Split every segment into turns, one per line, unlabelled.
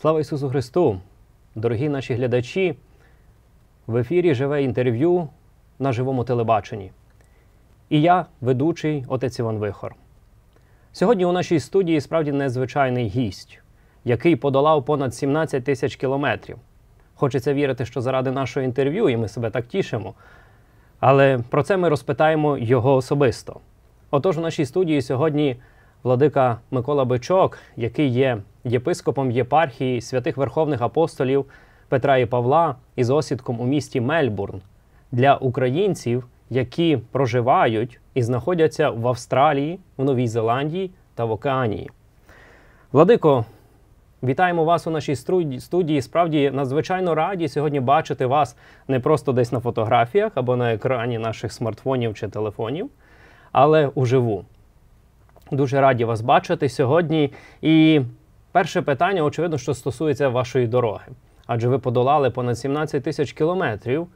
Слава Ісусу Христу! Дорогі наші глядачі! В ефірі живе інтерв'ю на живому телебаченні. І я, ведучий отець Іван Вихор. Сьогодні у нашій студії справді незвичайний гість, який подолав понад 17 тисяч кілометрів. Хочеться вірити, що заради нашого інтерв'ю, і ми себе так тішимо. Але про це ми розпитаємо його особисто. Отож, у нашій студії сьогодні владика Микола Бичок, який є єпископом єпархії святих верховних апостолів Петра і Павла, із осідком у місті Мельбурн для українців, які проживають і знаходяться в Австралії, в Новій Зеландії та в Океанії. Владико, вітаємо вас у нашій студії. Справді надзвичайно раді сьогодні бачити вас не просто десь на фотографіях або на екрані наших смартфонів чи телефонів, але уживу. Дуже раді вас бачити сьогодні. І перше питання, очевидно, що стосується вашої дороги, адже ви подолали понад 17 тисяч кілометрів.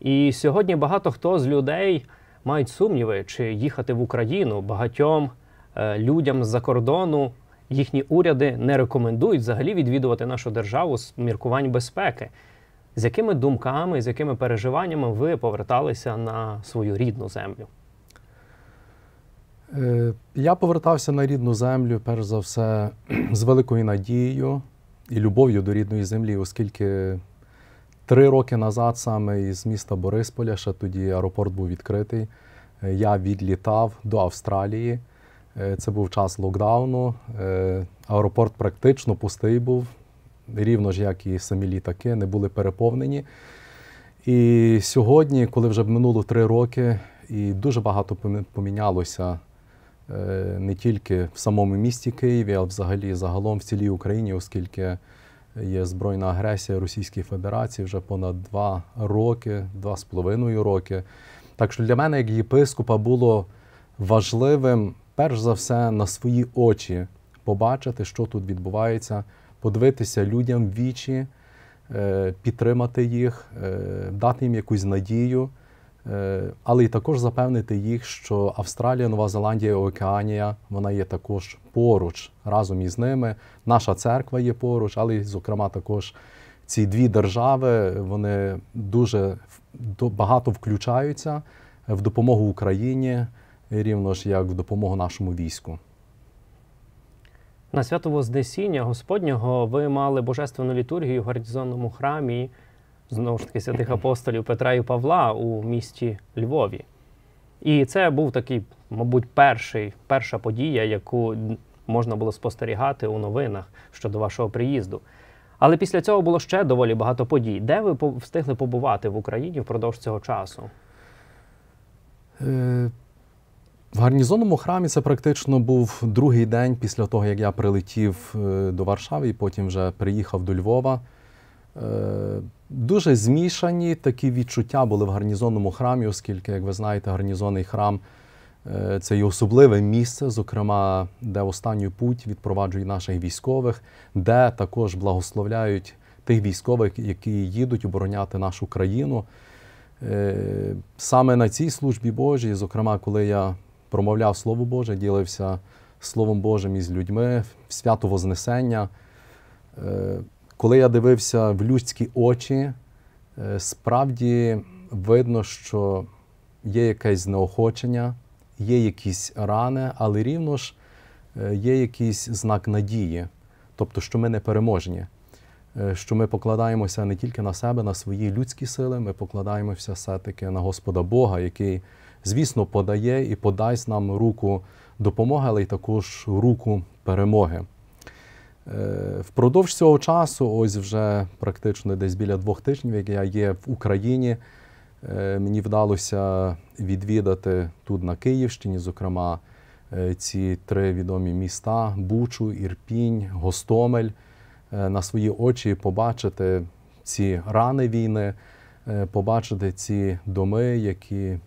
І сьогодні багато хто з людей мають сумніви, чи їхати в Україну багатьом е, людям з-за кордону їхні уряди не рекомендують взагалі відвідувати нашу державу з міркувань безпеки. З якими думками, з якими переживаннями ви поверталися на свою рідну землю?
Е, я повертався на рідну землю, перш за все, з великою надією і любов'ю до рідної землі, оскільки три роки назад, саме із міста Борисполя, ще тоді аеропорт був відкритий. Е, я відлітав до Австралії. Е, це був час локдауну. Аеропорт практично пустий був, рівно ж як і самі літаки, не були переповнені. І сьогодні, коли вже минуло три роки, і дуже багато помінялося Е, не тільки в самому місті Києві, а взагалі загалом в цілій Україні, оскільки є збройна агресія Російської Федерації вже понад два роки, два з половиною роки. Так що для мене, як єпископа, було важливим, перш за все, на свої очі побачити, що тут відбувається, подивитися людям в вічі, е, підтримати їх, е, дати їм якусь надію. Е, але і також запевнити їх, що Австралія, Нова Зеландія, Океанія вона є також поруч разом із ними. Наша церква є поруч, але зокрема, також ці дві держави вони дуже багато включаються в допомогу Україні, рівно ж як в допомогу нашому війську.
На свято Вознесіння Господнього ви мали божественну літургію в гарнізонному храмі знову ж таки святих апостолів Петра і Павла у місті Львові. І це був такий, мабуть, перший, перша подія, яку можна було спостерігати у новинах щодо вашого приїзду. Але після цього було ще доволі багато подій. Де ви встигли побувати в Україні впродовж цього часу?
Е, в гарнізонному храмі це практично був другий день після того, як я прилетів е, до Варшави і потім вже приїхав до Львова. Е, дуже змішані такі відчуття були в гарнізонному храмі, оскільки, як ви знаєте, гарнізонний храм е, це і особливе місце, зокрема, де останній путь відпроваджують наших військових, де також благословляють тих військових, які їдуть обороняти нашу країну. Е, саме на цій службі Божій, зокрема, коли я промовляв Слово Боже, ділився Словом Божим із людьми, в свято Вознесення коли я дивився в людські очі, е, справді видно, що є якесь знеохочення, є якісь рани, але рівно ж е, є якийсь знак надії, тобто, що ми не переможні, е, що ми покладаємося не тільки на себе, на свої людські сили, ми покладаємося все-таки на Господа Бога, який, звісно, подає і подасть нам руку допомоги, але й також руку перемоги. Е, впродовж цього часу, ось вже практично десь біля двох тижнів, як я є в Україні, е, мені вдалося відвідати тут на Київщині, зокрема, е, ці три відомі міста: Бучу, Ірпінь, Гостомель, на свої очі побачити ці рани війни, побачити ці доми, які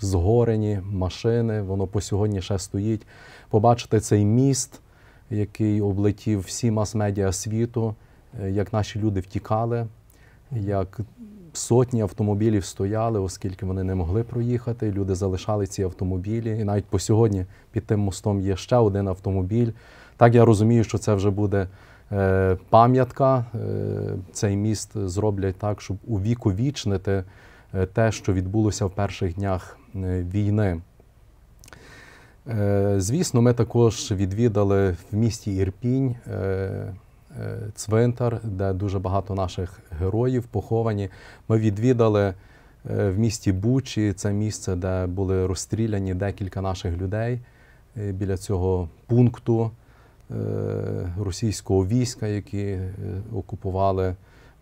згорені, машини, воно по сьогодні ще стоїть, побачити цей міст який облетів всі мас-медіа світу, е, як наші люди втікали, як сотні автомобілів стояли, оскільки вони не могли проїхати. Люди залишали ці автомобілі. І навіть по сьогодні під тим мостом є ще один автомобіль. Так я розумію, що це вже буде. Е, пам'ятка е, цей міст зроблять так, щоб увіковічнити те, що відбулося в перших днях війни. Е, звісно, ми також відвідали в місті Ірпінь е, е, цвинтар, де дуже багато наших героїв поховані. Ми відвідали в місті Бучі це місце, де були розстріляні декілька наших людей біля цього пункту російського війська, які окупували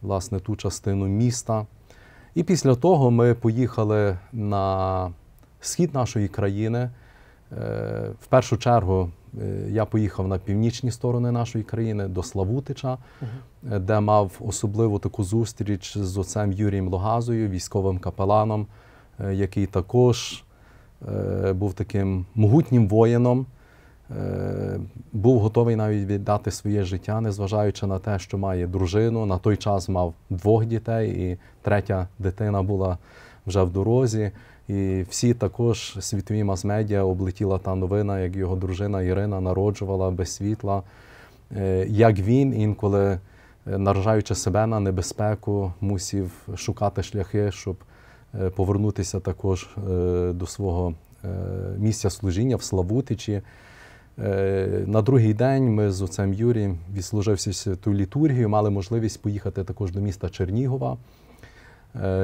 власне ту частину міста. І після того ми поїхали на схід нашої країни. Е, в першу чергу е, я поїхав на північні сторони нашої країни до Славутича, угу. де мав особливу таку зустріч з отцем Юрієм Логазою, військовим капеланом, е, який також був таким могутнім воїном. Був готовий навіть віддати своє життя, незважаючи на те, що має дружину. На той час мав двох дітей, і третя дитина була вже в дорозі. І всі також світові мас-медіа облетіла та новина, як його дружина Ірина народжувала без світла, е, як він інколи, е, наражаючи себе на небезпеку, мусів шукати шляхи, щоб е, повернутися також до свого місця служіння в Славутичі. На другий день ми з отцем Юрієм відслужившись ту літургію, мали можливість поїхати також до міста Чернігова,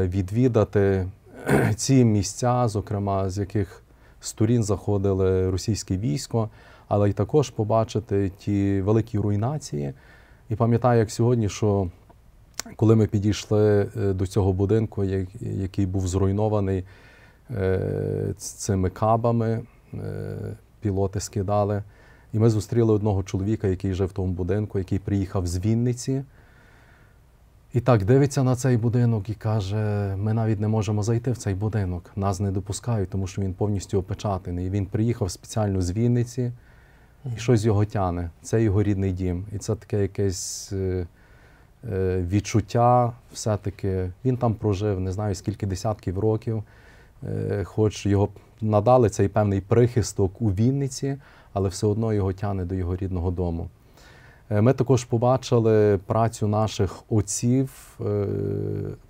відвідати ці місця, зокрема, з яких сторін заходили російське військо, але й також побачити ті великі руйнації. І пам'ятаю, як сьогодні, що коли ми підійшли е, до цього будинку, який був зруйнований е, цими кабами, е, пілоти скидали. І ми зустріли одного чоловіка, який жив в тому будинку, який приїхав з Вінниці. І так дивиться на цей будинок і каже: ми навіть не можемо зайти в цей будинок, нас не допускають, тому що він повністю опечатаний. Він приїхав спеціально з Вінниці і щось його тяне. Це його рідний дім. І це таке якесь е, е, відчуття. Все-таки він там прожив, не знаю, скільки десятків років, е, хоч його надали цей певний прихисток у Вінниці, але все одно його тяне до його рідного дому. Е, ми також побачили працю наших отців, е,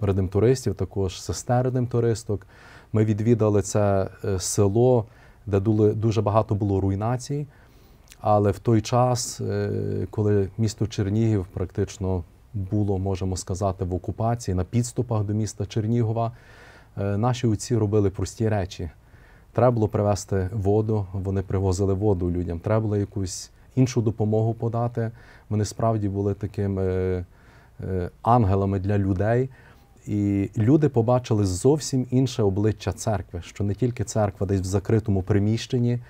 редемтуристів, також сестер редемтуристок. Ми відвідали це е, село, де дуже багато було руйнацій. Але в той час, коли місто Чернігів практично було, можемо сказати, в окупації на підступах до міста Чернігова, наші отці робили прості речі. Треба було привезти воду, вони привозили воду людям. Треба було якусь іншу допомогу подати. Вони справді були такими е, е, ангелами для людей. І люди побачили зовсім інше обличчя церкви, що не тільки церква десь в закритому приміщенні, е,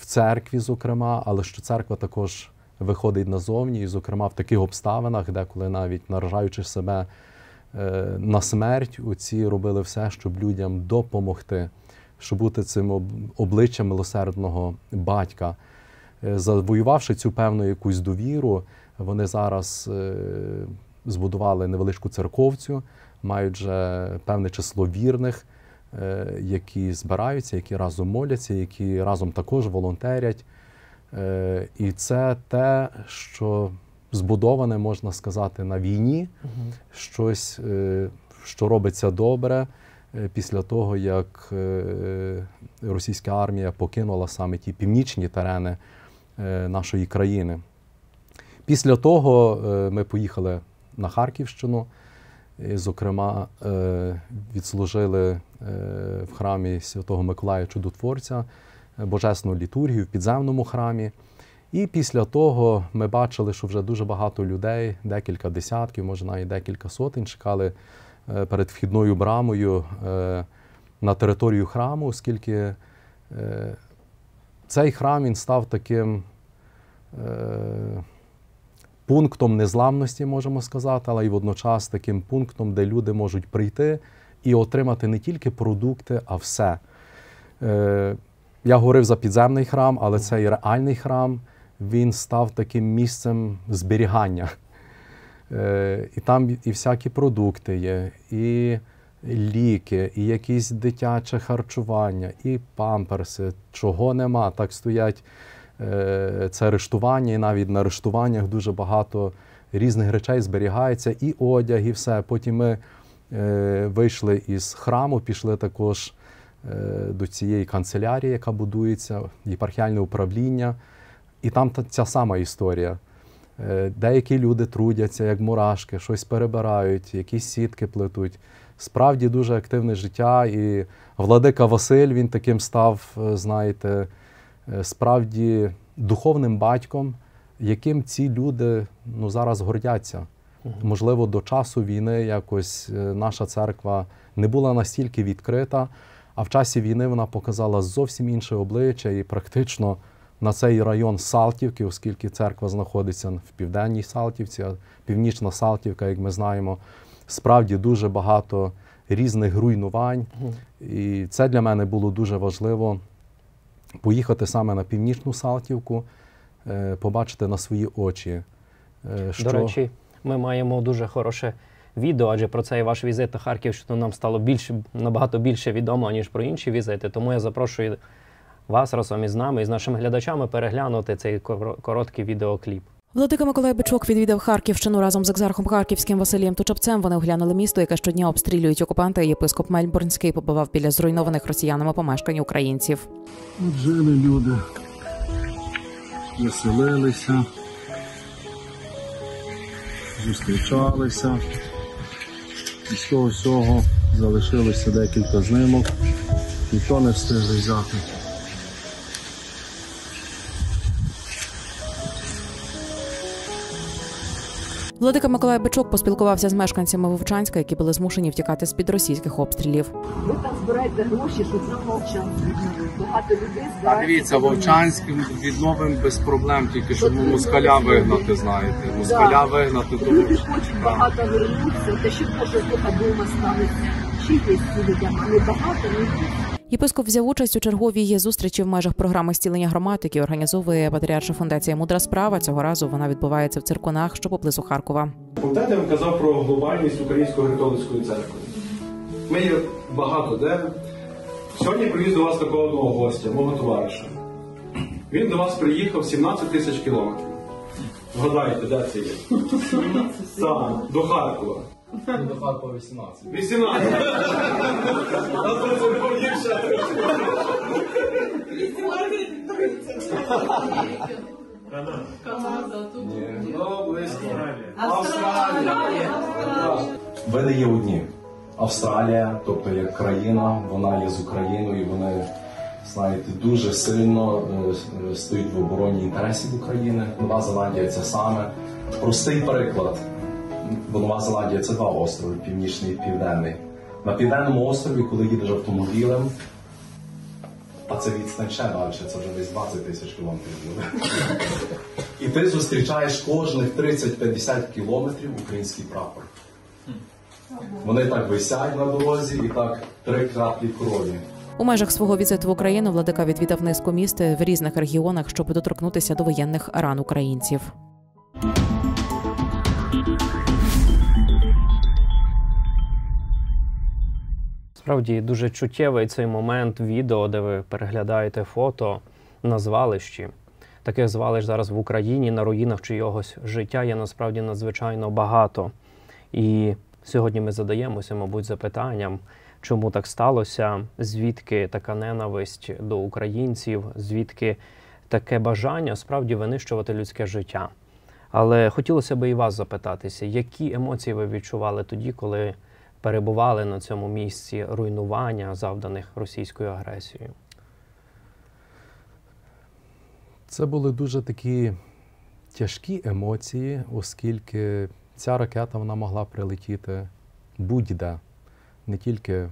в церкві, зокрема, але що церква також виходить назовні, і, зокрема, в таких обставинах, де коли навіть наражаючи себе на смерть, оці робили все, щоб людям допомогти, щоб бути цим обличчям милосердного батька. Е, завоювавши цю певну якусь довіру, вони зараз е, збудували невеличку церковцю, мають вже певне число вірних, е, які збираються, які разом моляться, які разом також волонтерять. І це те, що збудоване, можна сказати, на війні, щось, що робиться добре. Після того, як російська армія покинула саме ті північні терени Е, нашої країни. Після того е, ми поїхали на Харківщину. І, Зокрема, е, відслужили в храмі Святого Миколая Чудотворця Божесну літургію в підземному храмі. І після того ми бачили, що вже дуже багато людей, декілька десятків, може навіть декілька сотень, чекали перед вхідною брамою на територію храму, оскільки цей храм він став таким е, пунктом незламності, можемо сказати, але й водночас таким пунктом, де люди можуть прийти і отримати не тільки продукти, а все. Е, Я говорив за підземний храм, але цей реальний храм він став таким місцем зберігання. Е, І там і всякі продукти є. і ліки, і якісь дитяче харчування, і памперси, чого нема, так стоять е, це арештування, і навіть на арештуваннях дуже багато різних речей зберігається, і одяг, і все. Потім ми е, вийшли із храму, пішли також е, до цієї канцелярії, яка будується, єпархіальне управління. І там ця сама історія. Деякі люди трудяться, як мурашки, щось перебирають, якісь сітки плетуть справді дуже активне життя. І Владика Василь він таким став, е, знаєте, е, справді духовним батьком, яким ці люди ну, зараз гордяться. Можливо, до часу війни якось е, наша церква не була настільки відкрита, а в часі війни вона показала зовсім інше обличчя і практично на цей район Салтівки, оскільки церква знаходиться в південній Салтівці, а Північна Салтівка, як ми знаємо, справді дуже багато різних руйнувань. І це для мене було дуже важливо поїхати саме на північну Салтівку, е, побачити на свої очі. Е, що... До речі,
ми маємо дуже хороше. Відео, адже про цей ваш візит на Харківщину нам стало більше набагато більше відомо, ніж про інші візити. Тому я запрошую вас разом із нами і з нашими глядачами переглянути цей короткий відеокліп. Владика Миколай Бичок відвідав Харківщину разом з екзархом
Харківським Василієм Тучапцем. Вони оглянули місто, яке щодня обстрілюють окупанти. Єпископ Мельбурнський побував біля зруйнованих росіянами помешкань українців.
От жили люди,
веселилися, зустрічалися. З того всього залишилося декілька знимок, ніхто не встигли взяти. Владика Миколай Бичок поспілкувався з мешканцями Вовчанська, які були змушені втікати з під російських обстрілів. Ви там
збираєте гроші, щоб на багато людей дивіться, Вовчанськ
відновим без проблем, тільки щоб ну, москаля вигнати. Знаєте, москаля вигнати тому. Люди
хочуть багато вернутися, те, що може слуха дома станеться. Чи є людям, а не багато не.
Ну, Єпископ взяв участь у черговій є зустрічі в межах програми стілення громад, які організовує Патріарша фундація Мудра справа. Цього разу вона відбувається в церконах, що поблизу Харкова. Пам'ятаєте, я вам казав про глобальність української католицької церкви. Ми є багато де. Сьогодні привіз до вас такого одного гостя, мого товариша. Він до вас приїхав 17 тисяч кілометрів. Гадайте, де це є? Так, до Харкова. Будофар по 18. 18!
Канада. Канада, тут. Ну, близько. Австралія. Види є одні.
Австралія, тобто як країна, вона є з Україною, і вони, знаєте, дуже сильно е, е, стоїть в обороні інтересів України. Нова Зеландія це саме. Простий приклад бо Нова Зеландія це два острови північний і південний. На південному острові, коли їдеш автомобілем, а це відстань ще далі, це вже десь 20 тисяч кілометрів буде. І ти зустрічаєш кожних 30-50 кілометрів український прапор. Вони так висять на дорозі і так три краплі крові. У межах свого візиту в Україну владика відвідав низку міст в різних регіонах, щоб доторкнутися до воєнних ран українців.
Насправді дуже чуттєвий цей момент відео, де ви переглядаєте фото на звалищі. Таких звалищ зараз в Україні на руїнах чийогось життя є насправді надзвичайно багато. І сьогодні ми задаємося, мабуть, запитанням, чому так сталося, звідки така ненависть до українців, звідки таке бажання справді винищувати людське життя. Але хотілося би і вас запитатися, які емоції ви відчували тоді, коли перебували на цьому місці руйнування, завданих російською агресією?
Це були дуже такі тяжкі емоції, оскільки ця ракета вона могла прилетіти будь-де, не тільки е,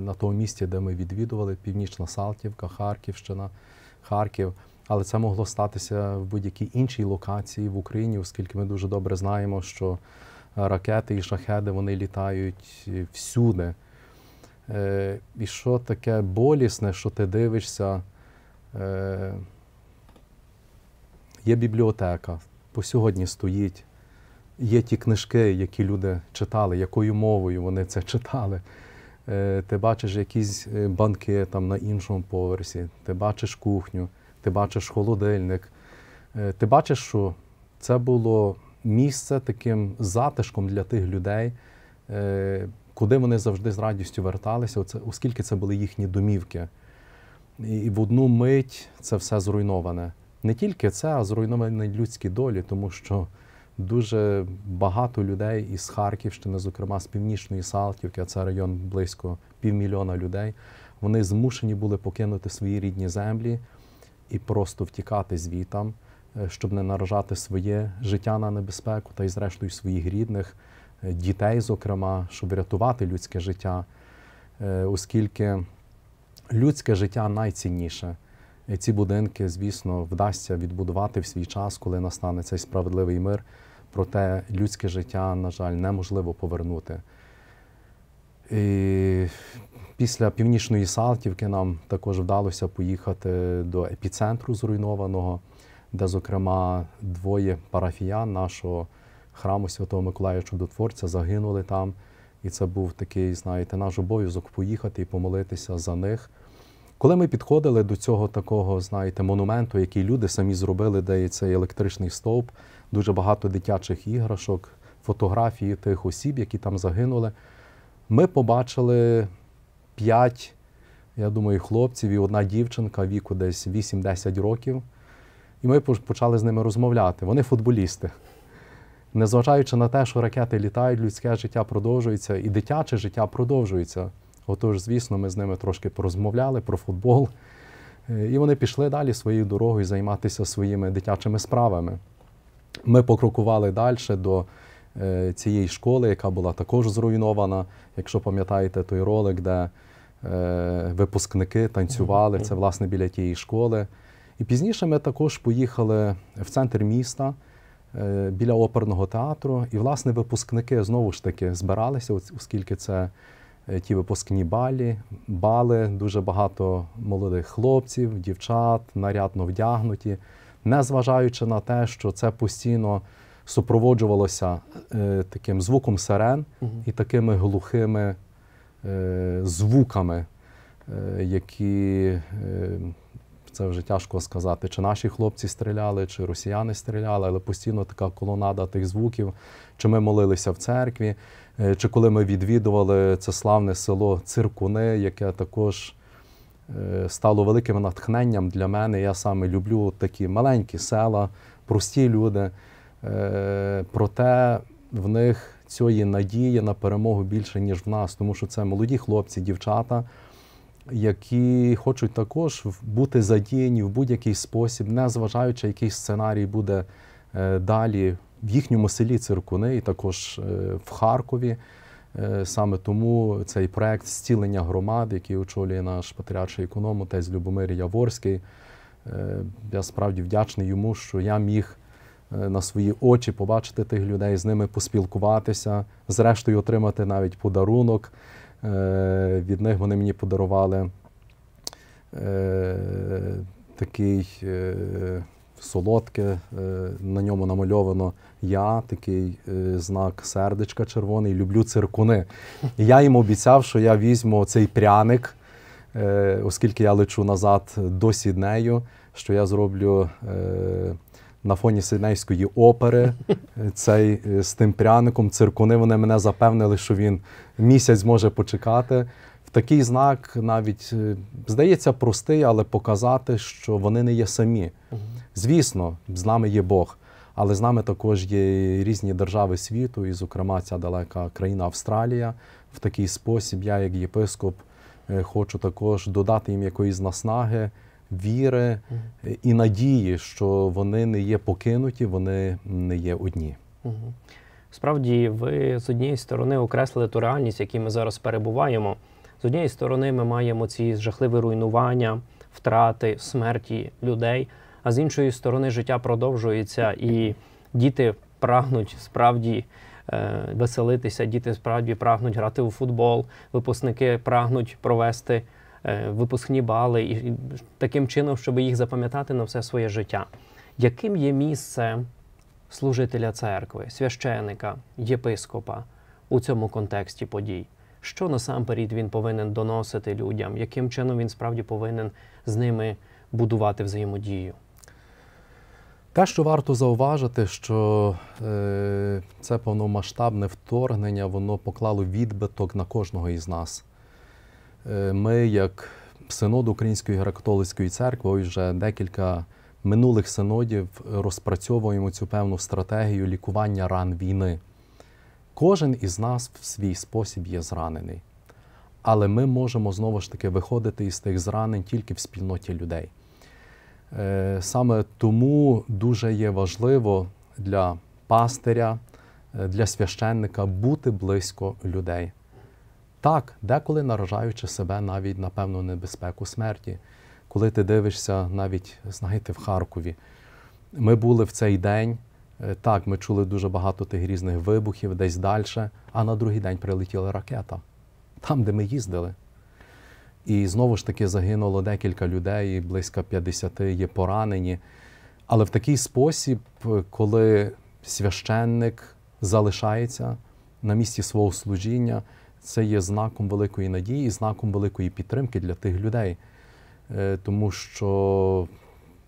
на тому місці, де ми відвідували, Північна Салтівка, Харківщина, Харків. Але це могло статися в будь-якій іншій локації в Україні, оскільки ми дуже добре знаємо, що ракети і шахеди вони літають е, всюди. Е, і що таке болісне, що ти дивишся? Е, є бібліотека, по сьогодні стоїть. Є ті книжки, які люди читали, якою мовою вони це читали. Ти бачиш якісь банки там на іншому поверсі, ти бачиш кухню, ти бачиш холодильник, ти бачиш, що це було місце таким затишком для тих людей, е, куди вони завжди з радістю верталися, оскільки це були їхні домівки. І в одну мить це все зруйноване. Не тільки це, а зруйноване людські долі, тому що дуже багато людей із Харківщини, зокрема з північної Салтівки, а це район близько півмільйона людей. Вони змушені були покинути свої рідні землі і просто втікати звітам. Е, щоб не наражати своє життя на небезпеку та й, зрештою, своїх рідних, е, дітей, зокрема, щоб врятувати людське життя, е, оскільки людське життя найцінніше. Ці будинки, звісно, вдасться відбудувати в свій час, коли настане цей справедливий мир. Проте людське життя, на жаль, неможливо повернути. І Після північної Салтівки нам також вдалося поїхати до епіцентру зруйнованого де, зокрема, двоє парафіян нашого храму Святого Миколая Чудотворця загинули там. І це був такий, знаєте, наш обов'язок поїхати і помолитися за них. Коли ми підходили до цього такого, знаєте, монументу, який люди самі зробили, де є цей електричний стовп, дуже багато дитячих іграшок, фотографії тих осіб, які там загинули, ми побачили п'ять, я думаю, хлопців і одна дівчинка віку десь 8-10 років. І ми почали з ними розмовляти. Вони футболісти. Незважаючи на те, що ракети літають, людське життя продовжується і дитяче життя продовжується. Отож, звісно, ми з ними трошки порозмовляли про футбол. Е, і вони пішли далі своєю дорогою займатися своїми дитячими справами. Ми покрокували далі до е, цієї школи, яка була також зруйнована. Якщо пам'ятаєте той ролик, де е, випускники танцювали, це власне біля тієї школи. І пізніше ми також поїхали в центр міста е, біля оперного театру. І, власне, випускники знову ж таки збиралися, оскільки це е, ті випускні балі, бали, дуже багато молодих хлопців, дівчат, нарядно вдягнуті, незважаючи на те, що це постійно. Супроводжувалося е, таким звуком сирен угу. і такими глухими е, звуками, е, які е, це вже тяжко сказати, чи наші хлопці стріляли, чи росіяни стріляли, але постійно така колонада тих звуків, чи ми молилися в церкві, е, чи коли ми відвідували це славне село Циркуни, яке також. Е, стало великим натхненням для мене. Я саме люблю такі маленькі села, прості люди. Е, проте в них цієї надії на перемогу більше, ніж в нас, тому що це молоді хлопці, дівчата які хочуть також бути задіяні в будь-який спосіб, незважаючи, зважаючи, який сценарій буде е, далі в їхньому селі Циркуни, і також е, в Харкові. Е, саме тому цей проект Стілення громад, який очолює наш патріарший економ, отець Любомир Яворський. Я справді вдячний йому, що я міг на свої очі побачити тих людей, з ними поспілкуватися, зрештою отримати навіть подарунок. Е, від них вони мені подарували е, такий е, солодке, на ньому намальовано я, такий знак сердечка червоний. Люблю циркуни. І я їм обіцяв, що я візьму цей пряник, оскільки я лечу назад до Сіднею, що я зроблю на фоні синейської опери цей е, з тим пряником. Циркуни вони мене запевнили, що він місяць може почекати. В такий знак навіть е, здається простий, але показати, що вони не є самі. Звісно, з нами є Бог. Але з нами також є різні держави світу, і, зокрема, ця далека країна Австралія. В такий спосіб я, як єпископ, е, хочу також додати їм якоїсь наснаги віри і надії, що вони не є покинуті, вони не є одні.
Справді, ви з однієї сторони окреслили ту реальність, в якій ми зараз перебуваємо. З однієї сторони, ми маємо ці жахливі руйнування, втрати, смерті людей. А з іншої сторони, життя продовжується, і діти прагнуть справді е, веселитися, діти справді прагнуть грати у футбол, випускники прагнуть провести. Е, випускні бали, і таким чином, щоб їх запам'ятати на все своє життя. Яким є місце служителя церкви, священика, єпископа у цьому контексті подій? Що насамперед він повинен доносити людям, яким чином він справді повинен з ними будувати взаємодію?
Те, що варто зауважити, що е, це повномасштабне вторгнення, воно поклало відбиток на кожного із нас. Е, ми, як синод Української греко-католицької церкви, вже декілька минулих синодів розпрацьовуємо цю певну стратегію лікування ран війни. Кожен із нас в свій спосіб є зранений, але ми можемо знову ж таки виходити із тих зранень тільки в спільноті людей. Е, саме тому дуже є важливо для пастиря, е, для священника бути близько людей. Так, деколи наражаючи себе навіть на певну небезпеку смерті. Коли ти дивишся навіть, знаєте, в Харкові, ми були в цей день, е, так, ми чули дуже багато тих різних вибухів десь далі, а на другий день прилетіла ракета там, де ми їздили. І знову ж таки загинуло декілька людей, близько 50 є поранені. Але в такий спосіб, е, коли священник залишається на місці свого служіння це є знаком великої надії і знаком великої підтримки для тих людей, е, тому що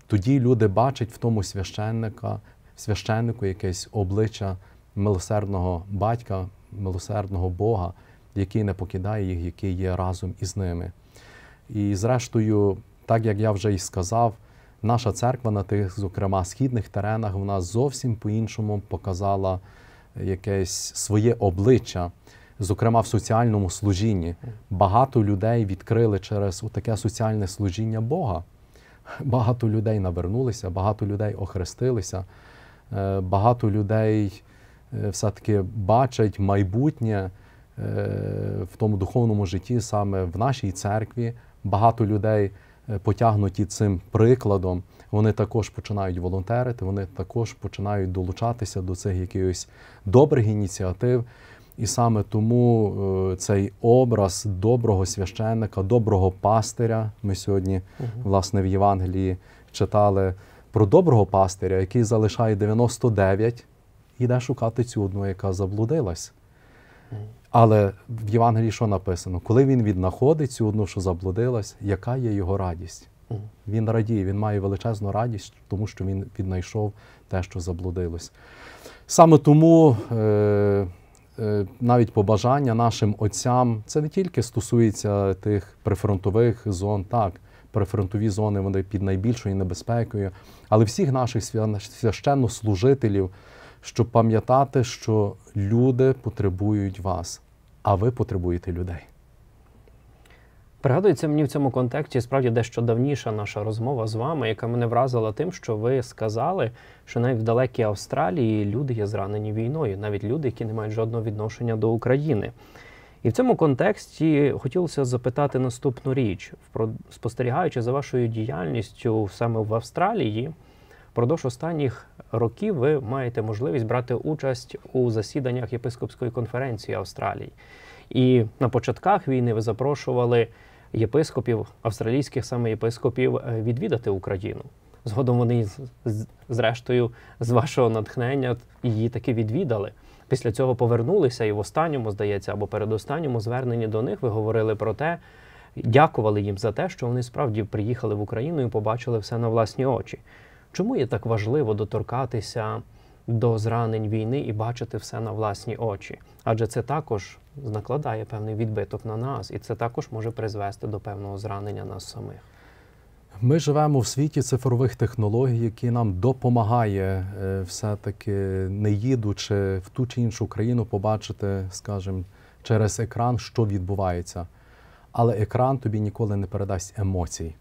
тоді люди бачать в тому священника, священнику якесь обличчя милосердного батька, милосердного Бога, який не покидає їх, який є разом із ними. І, зрештою, так як я вже і сказав, наша церква на тих, зокрема, східних теренах, вона зовсім по-іншому показала якесь своє обличчя зокрема в соціальному служінні. Багато людей відкрили через таке соціальне служіння Бога. Багато людей навернулися, багато людей охрестилися, е, багато людей е, все-таки бачать майбутнє е, в тому духовному житті, саме в нашій церкві. Багато людей потягнуті цим прикладом. Вони також починають волонтерити, вони також починають долучатися до цих якихось добрих ініціатив. І саме тому е, цей образ доброго священника, доброго пастиря. Ми сьогодні, власне, в Євангелії читали про доброго пастиря, який залишає 99 і йде шукати цю одну, яка заблудилась. Але в Євангелії що написано? Коли він віднаходить цю одну, що заблудилась, яка є його радість? Він радіє, він має величезну радість, тому що він віднайшов те, що заблудилось. Саме тому. Е, Е, навіть побажання нашим отцям, це не тільки стосується тих прифронтових зон, так, прифронтові зони вони під найбільшою небезпекою, але всіх наших священнослужителів, щоб пам'ятати, що люди потребують вас, а ви потребуєте людей.
Пригадується мені в цьому контексті справді дещо давніша наша розмова з вами, яка мене вразила тим, що ви сказали, що навіть в далекій Австралії люди є зранені війною, навіть люди, які не мають жодного відношення до України. І в цьому контексті хотілося запитати наступну річ, спостерігаючи за вашою діяльністю саме в Австралії, впродовж останніх років ви маєте можливість брати участь у засіданнях єпископської конференції Австралії. І на початках війни ви запрошували єпископів, австралійських саме єпископів е, відвідати Україну. Згодом вони, зрештою, з вашого натхнення її таки відвідали. Після цього повернулися, і в останньому, здається, або передостанньому зверненні до них ви говорили про те, дякували їм за те, що вони справді приїхали в Україну і побачили все на власні очі. Чому є так важливо доторкатися до зранень війни і бачити все на власні очі, адже це також накладає певний відбиток на нас, і це також може призвести до певного зранення нас самих.
Ми живемо в світі цифрових технологій, які нам допомагає е, все-таки не їдучи в ту чи іншу країну, побачити, скажімо, через екран, що відбувається. Але екран тобі ніколи не передасть емоцій.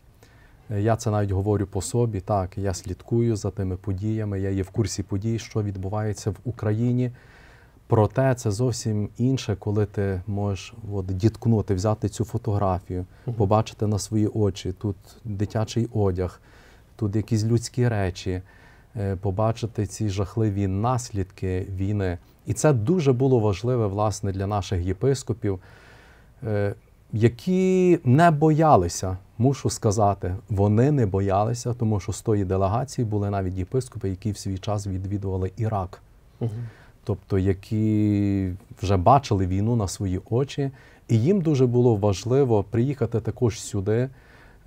Е, я це навіть говорю по собі. Так, я слідкую за тими подіями, я є в курсі подій, що відбувається в Україні. Проте це зовсім інше, коли ти можеш от, діткнути, взяти цю фотографію, побачити на свої очі. Тут дитячий одяг, тут якісь людські речі, е, побачити ці жахливі наслідки війни. І це дуже було важливе власне для наших єпископів. Е, які не боялися, мушу сказати, вони не боялися, тому що з тої делегації були навіть єпископи, які в свій час відвідували Ірак, угу. тобто які вже бачили війну на свої очі, і їм дуже було важливо приїхати також сюди,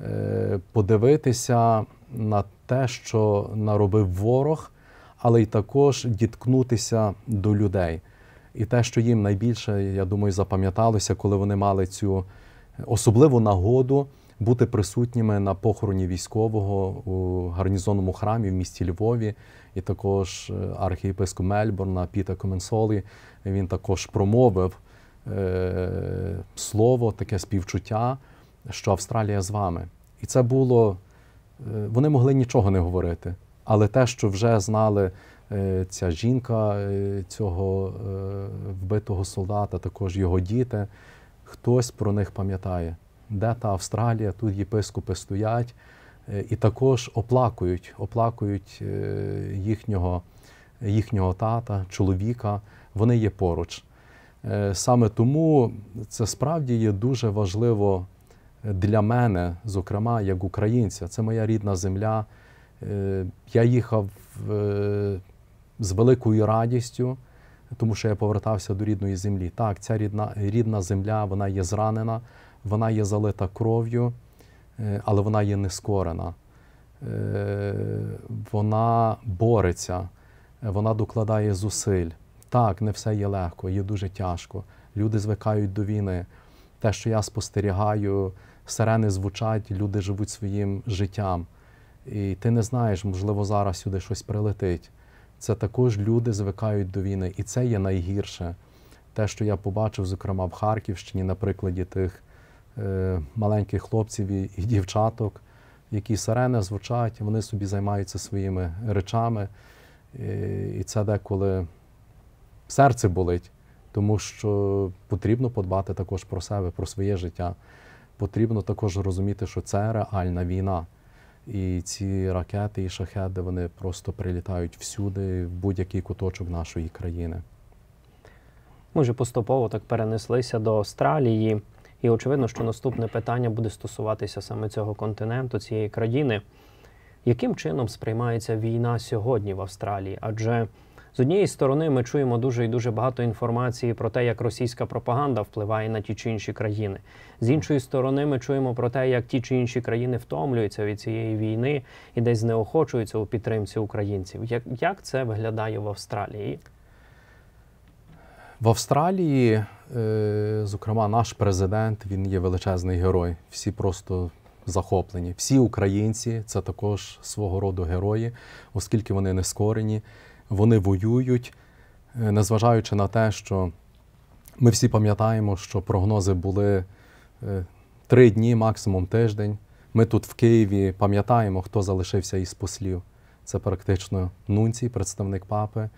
е, подивитися на те, що наробив ворог, але й також діткнутися до людей. І те, що їм найбільше, я думаю, запам'яталося, коли вони мали цю особливу нагоду бути присутніми на похороні військового у гарнізонному храмі в місті Львові, і також е, архієпископ Мельборна Піта Коменсолі він також промовив е, слово, таке співчуття, що Австралія з вами. І це було е, вони могли нічого не говорити, але те, що вже знали. Е, ця жінка е, цього е, вбитого солдата, також його діти. Хтось про них пам'ятає, де та Австралія, тут єпископи стоять і також оплакують, оплакують їхнього їхнього тата, чоловіка. Вони є поруч. Саме тому це справді є дуже важливо для мене, зокрема як українця. Це моя рідна земля. Я їхав з великою радістю, тому що я повертався до рідної землі. Так, ця рідна, рідна земля вона є зранена, вона є залита кров'ю, е, але вона є нескорена. Е, вона бореться, вона докладає зусиль. Так, не все є легко, є дуже тяжко. Люди звикають до війни. Те, що я спостерігаю, сирени звучать, люди живуть своїм життям. І ти не знаєш, можливо, зараз сюди щось прилетить це також люди звикають до війни. І це є найгірше. Те, що я побачив, зокрема в Харківщині, на прикладі тих е, маленьких хлопців і, і дівчаток, які сирени звучать, вони собі займаються своїми речами. І це деколи серце болить, тому що потрібно подбати також про себе, про своє життя. Потрібно також розуміти, що це реальна війна. І ці ракети і шахеди вони просто прилітають всюди, в будь-який куточок нашої країни.
Ми вже поступово так перенеслися до Австралії, і очевидно, що наступне питання буде стосуватися саме цього континенту, цієї країни. Яким чином сприймається війна сьогодні в Австралії? Адже з однієї сторони, ми чуємо дуже і дуже багато інформації про те, як російська пропаганда впливає на ті чи інші країни. З іншої сторони, ми чуємо про те, як ті чи інші країни втомлюються від цієї війни і десь знеохочуються у підтримці українців. Як, Як це виглядає в Австралії?
В Австралії, е, зокрема, наш президент він є величезний герой. Всі просто захоплені. Всі українці це також свого роду герої, оскільки вони не скорені вони воюють, е, незважаючи на те, що ми всі пам'ятаємо, що прогнози були е, три дні, максимум тиждень. Ми тут в Києві пам'ятаємо, хто залишився із послів. Це практично нунці, представник папи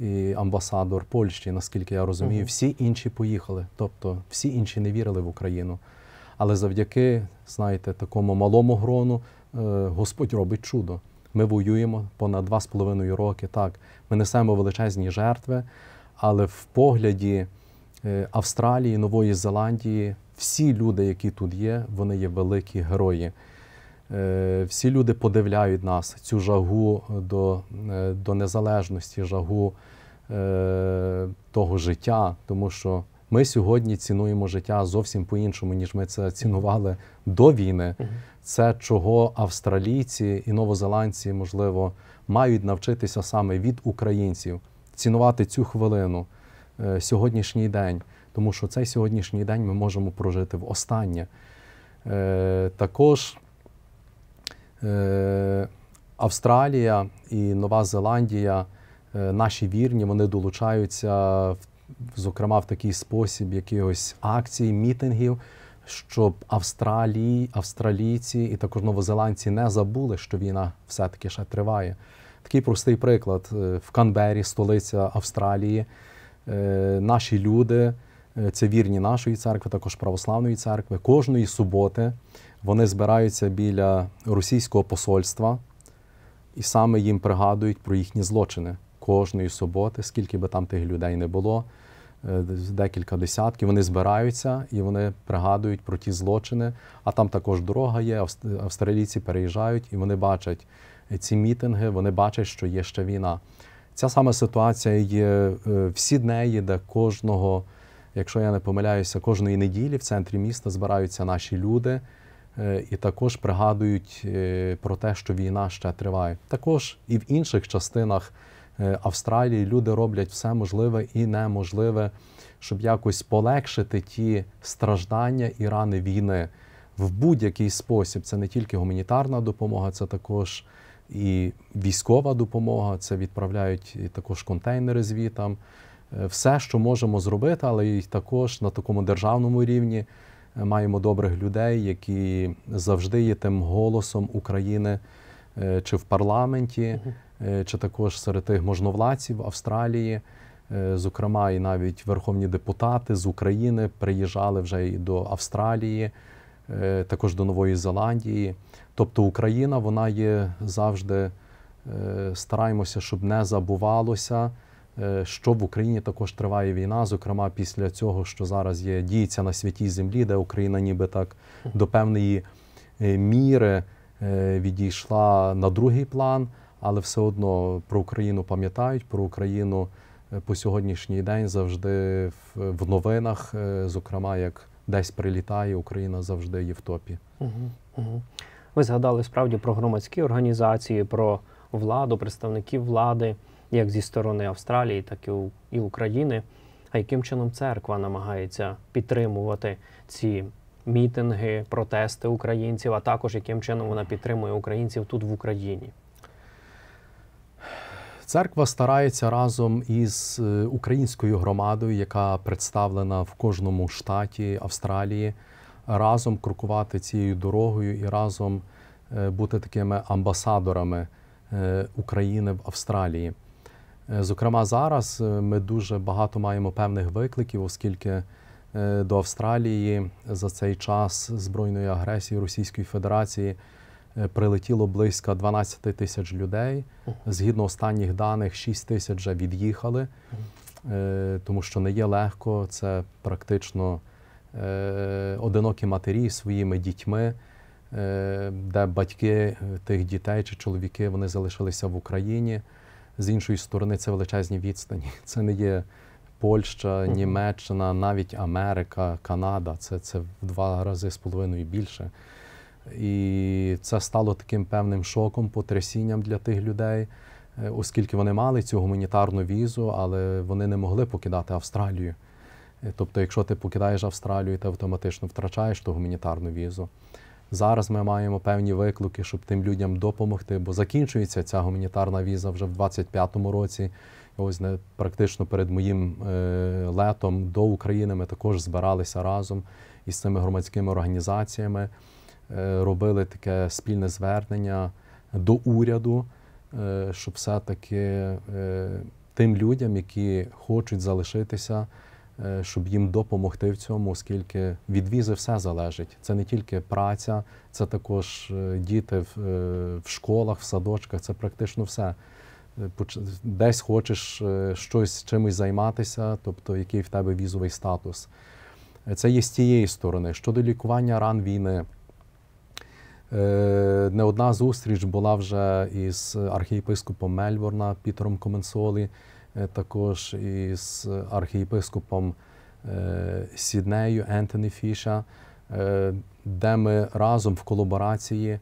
і амбасадор Польщі, наскільки я розумію. Всі інші поїхали, тобто всі інші не вірили в Україну. Але завдяки, знаєте, такому малому грону е, Господь робить чудо. Ми воюємо понад 2,5 роки. Так, ми несемо величезні жертви, але в погляді е, Австралії, Нової Зеландії, всі люди, які тут є, вони є великі герої. Е, всі люди подивляють нас цю жагу до е, до незалежності, жагу того життя, тому що ми сьогодні цінуємо життя зовсім по-іншому, ніж ми це цінували до війни. Це чого австралійці і новозеландці, можливо, мають навчитися саме від українців, цінувати цю хвилину, е, сьогоднішній день, тому що цей сьогоднішній день ми можемо прожити в останнє. Е, також е, Австралія і Нова Зеландія, наші вірні, вони долучаються в зокрема в такий спосіб якихось акцій, мітингів, щоб Австралії, австралійці і також новозеландці не забули, що війна все-таки ще триває. Такий простий приклад е, в Канбері, столиця Австралії. Е, наші люди, е, це вірні нашої церкви, також православної церкви. Кожної суботи вони збираються біля російського посольства і саме їм пригадують про їхні злочини кожної суботи, скільки би там тих людей не було. Е, декілька десятків. Вони збираються і вони пригадують про ті злочини. А там також дорога є. австралійці переїжджають і вони бачать е, ці мітинги. Вони бачать, що є ще війна. Ця сама ситуація є е, всі Сіднеї, де кожного, якщо я не помиляюся, кожної неділі в центрі міста збираються наші люди. І також пригадують про те, що війна ще триває. Також і в інших частинах Е, Австралії люди роблять все можливе і неможливе, щоб якось полегшити ті страждання і рани війни в будь-який спосіб. Це не тільки гуманітарна допомога, це також і військова допомога. Це відправляють і також контейнери звітам. Е, все, що можемо зробити, але й також на такому державному рівні е, маємо добрих людей, які завжди є тим голосом України чи в парламенті. Е, чи також серед тих можновладців Австралії. Е, зокрема, і навіть верховні депутати з України приїжджали вже і до Австралії, е, також до Нової Зеландії. Тобто Україна вона є завжди стараємося, щоб не забувалося, що в Україні також триває війна. Зокрема, після цього, що зараз є діється на святій землі, де Україна ніби так до певної міри відійшла на другий план але все одно про Україну пам'ятають, про Україну е, по сьогоднішній день завжди в новинах. Е, зокрема, як десь прилітає, Україна завжди є в топі.
Угу, угу. Ви згадали справді про громадські організації, про владу, представників влади, як зі сторони Австралії, так і України. А яким чином церква намагається підтримувати ці мітинги, протести українців, а також яким чином вона підтримує українців тут в Україні?
Церква старається разом із е, українською громадою, яка представлена в кожному штаті Австралії, разом крокувати цією дорогою і разом е, бути такими амбасадорами е, України в Австралії. Зокрема, зараз ми дуже багато маємо певних викликів, оскільки до Австралії за цей час збройної агресії Російської Федерації. Е, прилетіло близько 12 тисяч людей. Згідно останніх даних, 6 тисяч вже від'їхали, е, тому що не є легко. Це практично е, одинокі матері своїми дітьми, де батьки тих дітей чи чоловіки вони залишилися в Україні. З іншої сторони, це величезні відстані. Це не є. Польща, Німеччина, навіть Америка, Канада це це в два рази з половиною більше. І це стало таким певним шоком, потрясінням для тих людей, е, оскільки вони мали цю гуманітарну візу, але вони не могли покидати Австралію. Е, тобто, якщо ти покидаєш Австралію, ти автоматично втрачаєш ту гуманітарну візу. Зараз ми маємо певні виклики, щоб тим людям допомогти, бо закінчується ця гуманітарна віза вже в 25-му році. Ось не практично перед моїм е, летом до України ми також збиралися разом із цими громадськими організаціями. Е, робили таке спільне звернення до уряду, е, щоб все-таки е, тим людям, які хочуть залишитися, щоб їм допомогти в цьому, оскільки від візи все залежить. Це не тільки праця, це також діти в школах, в садочках, це практично все. Десь хочеш щось чимось займатися, тобто який в тебе візовий статус. Це є з тієї сторони щодо лікування ран війни. Е, не одна зустріч була вже із архієпископом Мельборна Пітером Коменсолі, е, також із архієпископом е, Сіднею Ентоні Фіша, де ми разом в колаборації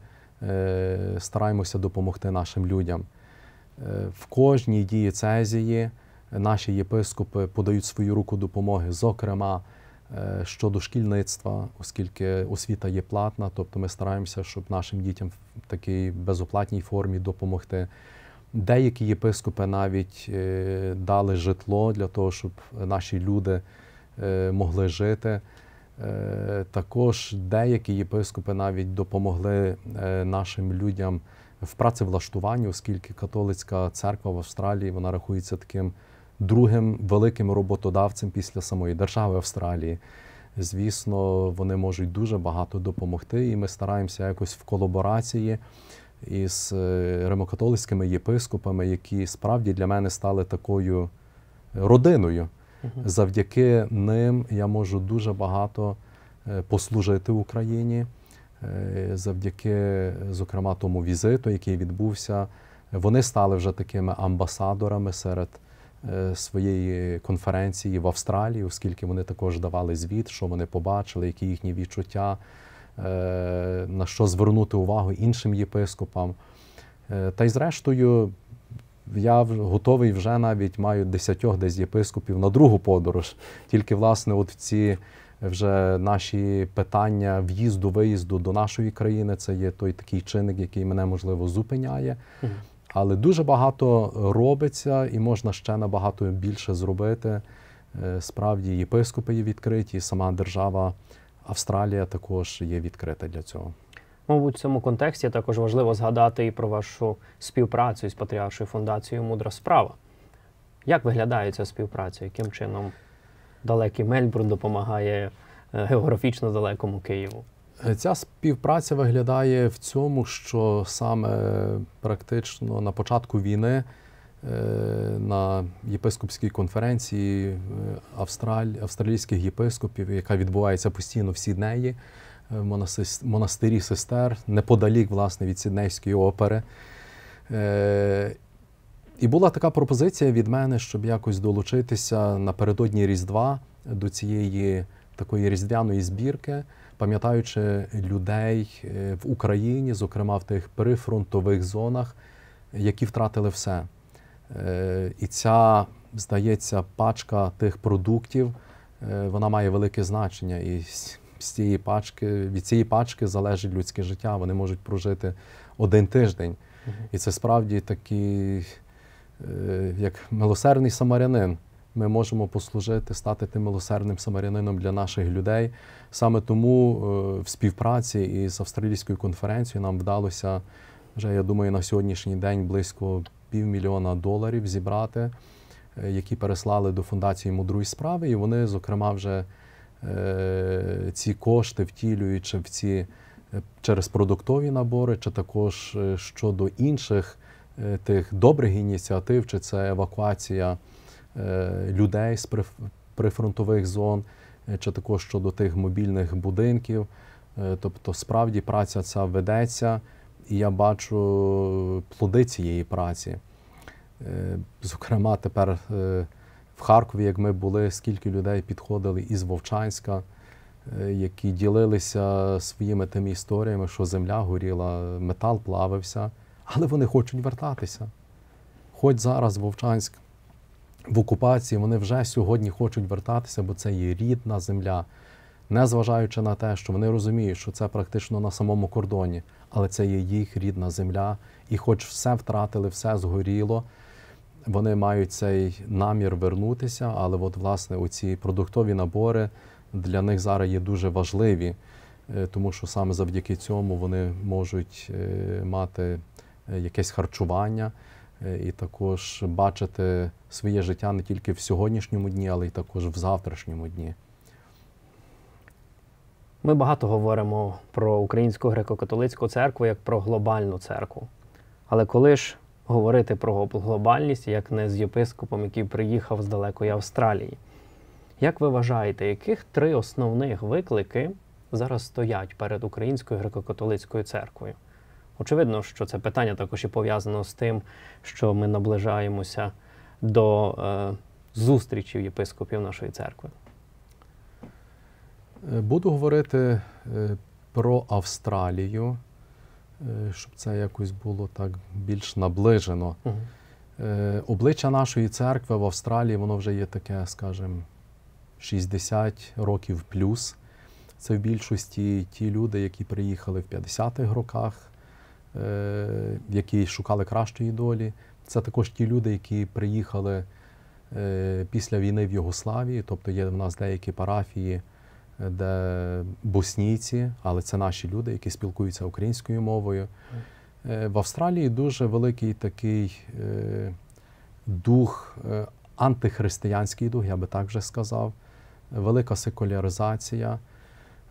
стараємося допомогти нашим людям. В кожній дієцезії наші єпископи подають свою руку допомоги, зокрема. Е, щодо шкільництва, оскільки освіта є платна, тобто ми стараємося, щоб нашим дітям в такій безоплатній формі допомогти. Деякі єпископи навіть е, дали житло для того, щоб наші люди е, могли жити. Також деякі єпископи навіть допомогли нашим людям в працевлаштуванні, оскільки католицька церква в Австралії вона рахується таким другим великим роботодавцем після самої держави Австралії. Звісно, вони можуть дуже багато допомогти, і ми стараємося якось в колаборації із е, римокатолицькими єпископами, які справді для мене стали такою родиною. Завдяки ним я можу дуже багато е, послужити Україні. Е, завдяки, зокрема, тому візиту, який відбувся, вони стали вже такими амбасадорами серед. Е, своєї конференції в Австралії, оскільки вони також давали звіт, що вони побачили, які їхні відчуття, е, на що звернути увагу іншим єпископам. Е, та й зрештою. Я готовий вже навіть маю десятьох десь єпископів на другу подорож. Тільки, власне, от ці вже наші питання в'їзду, виїзду до нашої країни це є той такий чинник, який мене можливо зупиняє. Але дуже багато робиться і можна ще набагато більше зробити. Е, справді, єпископи є відкриті, і сама держава Австралія також є відкрита для цього.
Мабуть, в цьому контексті також важливо згадати і про вашу співпрацю з Патріаршою фундацією Мудра справа. Як виглядає ця співпраця? Яким чином далекий Мельбурн допомагає е, географічно далекому Києву?
Ця співпраця виглядає в цьому, що саме практично на початку війни е, на єпископській конференції е, Австраль, австралійських єпископів, яка відбувається постійно в Сіднеї, е, в монастирі сестер, неподалік власне, від Сіднейської опери. І була така пропозиція від мене, щоб якось долучитися напередодні Різдва до цієї такої різдвяної збірки пам'ятаючи людей е, в Україні, зокрема в тих прифронтових зонах, які втратили все. Е, і ця, здається, пачка тих продуктів е, вона має велике значення. І з цієї пачки від цієї пачки залежить людське життя. Вони можуть прожити один тиждень. І це справді такий, як милосердний самарянин ми можемо послужити, стати тим милосердним самарянином для наших людей. Саме тому е, в співпраці із австралійською конференцією нам вдалося вже, я думаю, на сьогоднішній день близько півмільйона доларів зібрати, е, які переслали до фундації мудруй справи. І вони, зокрема, вже е, ці кошти втілюючи в ці через продуктові набори, чи також щодо інших тих добрих ініціатив, чи це евакуація. Е, людей з прифронтових зон, е, чи також щодо тих мобільних будинків. Е, тобто, справді праця ця ведеться, і я бачу плоди цієї праці. Зокрема, тепер в Харкові, як ми були, скільки людей підходили із Вовчанська, які ділилися своїми тими історіями, що земля горіла, метал плавився, але вони хочуть вертатися. Хоч зараз Вовчанськ в окупації, вони вже сьогодні хочуть вертатися, бо це є рідна земля, незважаючи на те, що вони розуміють, що це практично на самому кордоні, але це є їх рідна земля, і, хоч все втратили, все згоріло. Вони мають цей намір вернутися, але от власне оці продуктові набори для них зараз є дуже важливі, е, тому що саме завдяки цьому вони можуть е, мати е, якесь харчування. Е, і також бачити своє життя не тільки в сьогоднішньому дні, але й також в завтрашньому дні.
Ми багато говоримо про Українську греко-католицьку церкву як про глобальну церкву. Але коли ж говорити про глобальність, як не з єпископом, який приїхав з далекої Австралії, як ви вважаєте, яких три основних виклики зараз стоять перед Українською греко-католицькою церквою? Очевидно, що це питання також і пов'язано з тим, що ми наближаємося до е, зустрічів єпископів нашої церкви.
Е, буду говорити е, про Австралію, е, щоб це якось було так більш наближено. Угу. Обличчя нашої церкви в Австралії, воно вже є таке, скажімо, 60 років плюс. Це в більшості ті люди, які приїхали в 50-х роках Е, які шукали кращої долі. Це також ті люди, які приїхали е, після війни в Югославії, тобто є в нас деякі парафії, е, де боснійці, але це наші люди, які спілкуються українською мовою. В Австралії дуже великий такий дух, антихристиянський дух, я би так вже сказав, велика секуляризація.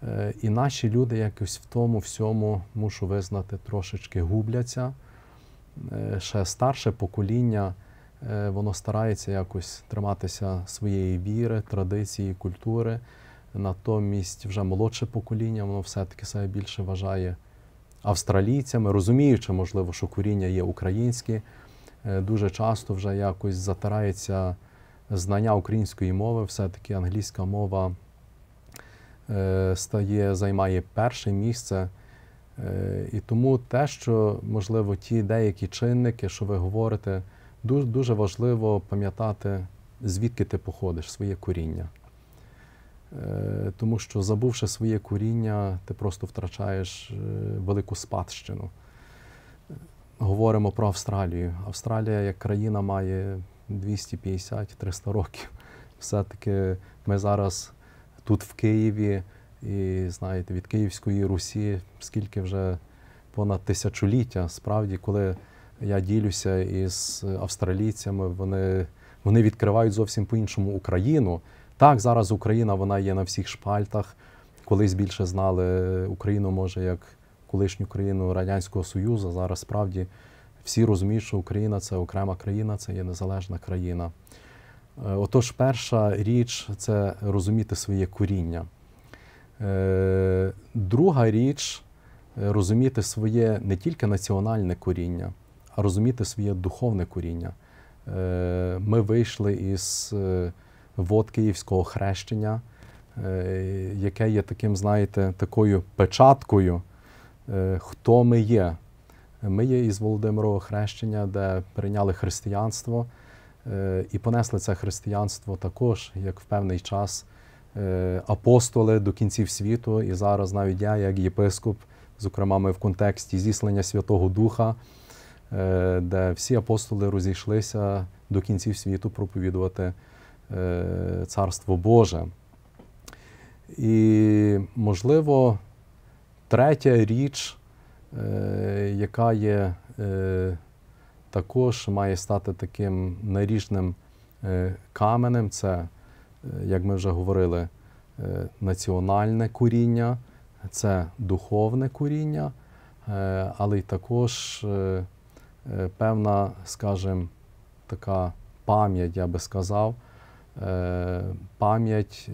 Е, і наші люди якось в тому всьому, мушу визнати, трошечки губляться. Е, ще старше покоління, е, воно старається якось триматися своєї віри, традиції, культури. Натомість вже молодше покоління, воно все-таки себе більше вважає австралійцями, розуміючи, можливо, що коріння є українське. Дуже часто вже якось затирається знання української мови, все-таки англійська мова. Е, стає, займає перше місце. Е, і тому те, що, можливо, ті деякі чинники, що ви говорите, дуже, важливо пам'ятати, звідки ти походиш, своє коріння. Е, тому що, забувши своє коріння, ти просто втрачаєш велику спадщину. Говоримо про Австралію. Австралія як країна має 250-300 років. Все-таки ми зараз тут в Києві, і знаєте, від Київської Русі, скільки вже понад тисячоліття. Справді, коли я ділюся із австралійцями, вони вони відкривають зовсім по-іншому Україну. Так, зараз Україна вона є на всіх шпальтах. Колись більше знали Україну, може, як колишню країну Радянського Союзу. Зараз справді всі розуміють, що Україна це окрема країна, це є незалежна країна. Е, отож, перша річ це розуміти своє коріння. Е, друга річ розуміти своє не тільки національне коріння, а розуміти своє духовне коріння. Е, ми вийшли із вод Київського хрещення, яке є таким, знаєте, такою печаткою, хто ми є. Ми є із Володимирового хрещення, де прийняли християнство. Е, і понесли це християнство також, як в певний час е, апостоли до кінців світу. І зараз навіть я, як єпископ, зокрема, ми в контексті зіслання Святого Духа, е, де всі апостоли розійшлися до кінців світу проповідувати Царство Боже. І, можливо, третя річ, яка є також має стати таким наріжним е, каменем. Це, е, як ми вже говорили, е, національне куріння, це духовне куріння, але й також певна, скажімо, така пам'ять, я би сказав, пам'ять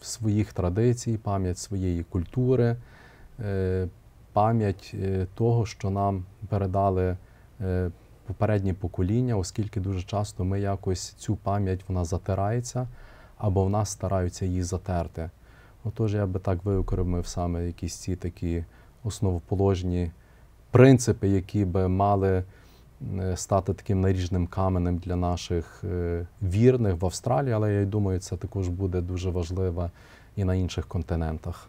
своїх традицій, пам'ять своєї культури, пам'ять того, що нам передали. Е, попередні покоління, оскільки дуже часто ми якось цю пам'ять вона затирається або в нас стараються її затерти. Отож, я би так виокремив саме якісь ці такі основоположні принципи, які би мали е, стати таким наріжним каменем для наших е, вірних в Австралії, але я думаю, це також буде дуже важливо і на інших континентах.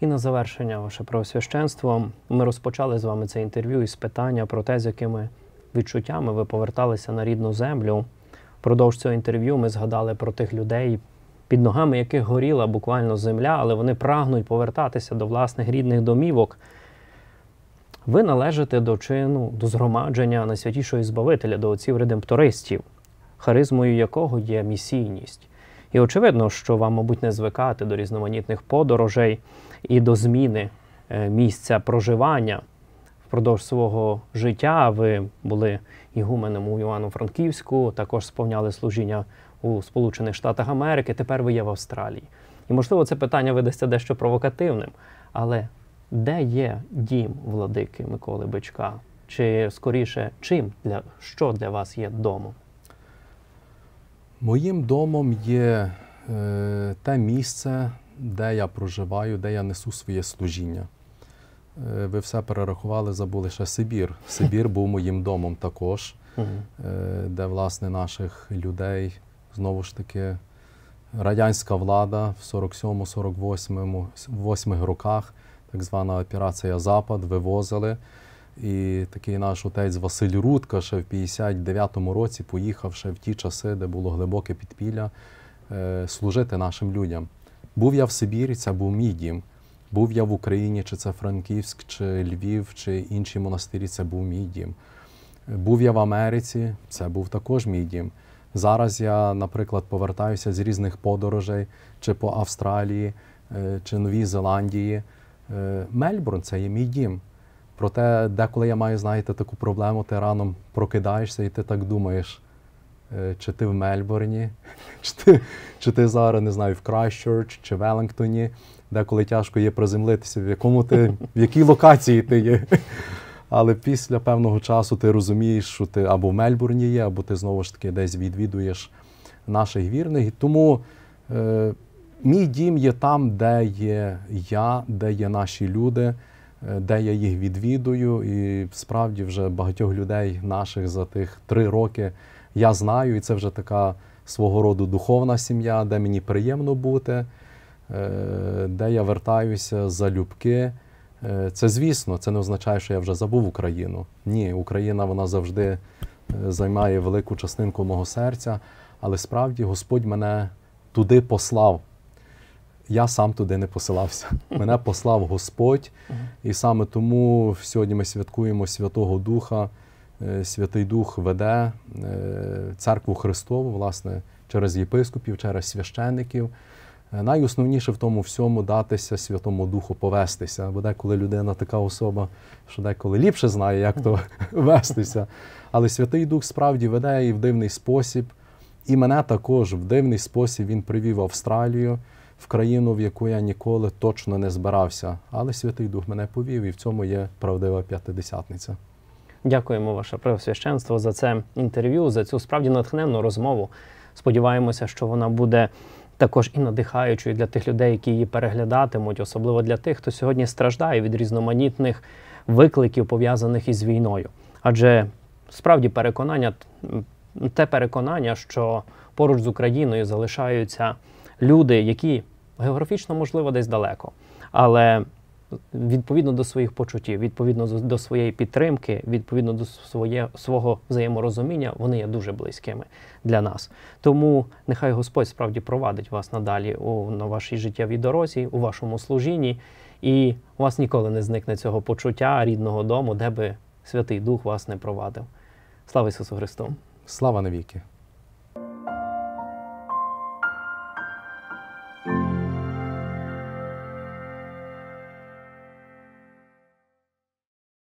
І на завершення, ваше правосвященство, ми розпочали з вами це інтерв'ю із питання про те, з якими відчуттями ви поверталися на рідну землю. Продовж цього інтерв'ю ми згадали про тих людей, під ногами яких горіла буквально земля, але вони прагнуть повертатися до власних рідних домівок. Ви належите до чину, до згромадження найсвятішого Збавителя, до отців редемптористів, харизмою якого є місійність. І очевидно, що вам, мабуть, не звикати до різноманітних подорожей і до зміни е, місця проживання. Впродовж свого життя ви були ігуменом у Івано-Франківську, також сповняли служіння у Сполучених Штатах Америки. Тепер ви є в Австралії. І, можливо, це питання видасться дещо провокативним. Але де є дім владики Миколи Бичка? Чи скоріше, чим для що для вас є домом?
Моїм домом є е, те місце, де я проживаю, де я несу своє служіння. Е, ви все перерахували, забули ще Сибір. Сибір був моїм домом також, е, де власне наших людей знову ж таки радянська влада в 47-48 роках, так звана операція Запад, вивозили. І такий наш отець Василь Рудка ще в 59-му році поїхав ще в ті часи, де було глибоке підпілля, е, служити нашим людям. Був я в Сибірі, це був мій дім. Був я в Україні, чи це Франківськ, чи Львів, чи інші монастирі, це був мій дім. Був я в Америці, це був також мій дім. Зараз я, наприклад, повертаюся з різних подорожей, чи по Австралії, е, чи Новій Зеландії. Е, Мельбурн це є мій дім. Проте, деколи я маю, знаєте, таку проблему, ти раном прокидаєшся і ти так думаєш, е, чи ти в Мельбурні, чи ти чи ти зараз не знаю, в Крайстчорч чи Веллингтоні, деколи тяжко є приземлитися, в якому ти, в якій локації ти є. Але після певного часу ти розумієш, що ти або в Мельбурні є, або ти знову ж таки десь відвідуєш наших вірних. Тому е, мій дім є там, де є я, де є наші люди. Е, де я їх відвідую, і справді вже багатьох людей наших за тих три роки я знаю, і це вже така свого роду духовна сім'я, де мені приємно бути, е, де я вертаюся залюбки. Е, це звісно, це не означає, що я вже забув Україну. Ні, Україна вона завжди займає велику частинку мого серця, але справді Господь мене туди послав я сам туди не посилався. Мене послав Господь, і саме тому сьогодні ми святкуємо Святого Духа. Е, Святий Дух веде е, церкву Христову, власне, через єпископів, через священників. Е, найосновніше в тому всьому датися Святому Духу повестися. Бо деколи людина така особа, що деколи ліпше знає, як то вестися. Але Святий Дух справді веде і в дивний спосіб. І мене також в дивний спосіб він привів в Австралію в країну, в яку я ніколи точно не збирався. Але Святий Дух мене повів, і в цьому є правдива п'ятидесятниця.
Дякуємо, ваше Преосвященство, за це інтерв'ю, за цю справді натхненну розмову. Сподіваємося, що вона буде. Також і надихаючою для тих людей, які її переглядатимуть, особливо для тих, хто сьогодні страждає від різноманітних викликів пов'язаних із війною. Адже справді переконання те переконання, що поруч з Україною залишаються люди, які географічно, можливо, десь далеко, але відповідно до своїх почуттів, відповідно до своєї підтримки, відповідно до своє, свого взаєморозуміння, вони є дуже близькими для нас. Тому нехай Господь справді провадить вас надалі у, на вашій життєвій дорозі, у вашому служінні, і у вас ніколи не зникне цього почуття рідного дому, де би Святий Дух вас не провадив. Слава Ісусу Христу! Слава навіки!